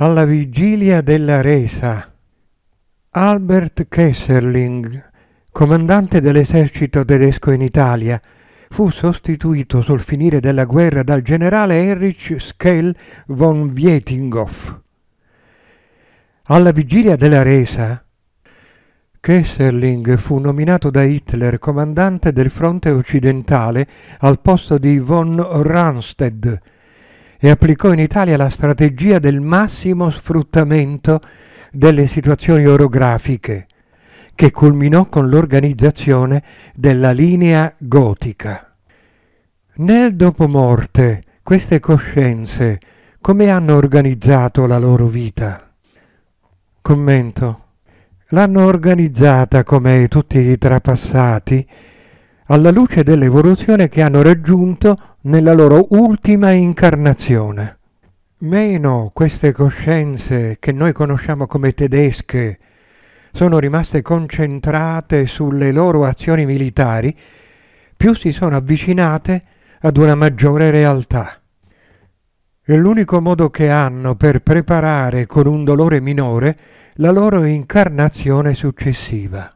Alla vigilia della resa, Albert Kesserling, comandante dell'esercito tedesco in Italia, fu sostituito sul finire della guerra dal generale Erich Schell von Wietinghoff. Alla vigilia della resa, Kesserling fu nominato da Hitler comandante del fronte occidentale al posto di von Ransted, e applicò in Italia la strategia del massimo sfruttamento delle situazioni orografiche, che culminò con l'organizzazione della linea gotica. Nel dopomorte queste coscienze come hanno organizzato la loro vita? Commento. L'hanno organizzata come tutti i trapassati alla luce dell'evoluzione che hanno raggiunto nella loro ultima incarnazione. Meno queste coscienze che noi conosciamo come tedesche sono rimaste concentrate sulle loro azioni militari, più si sono avvicinate ad una maggiore realtà. È l'unico modo che hanno per preparare con un dolore minore la loro incarnazione successiva.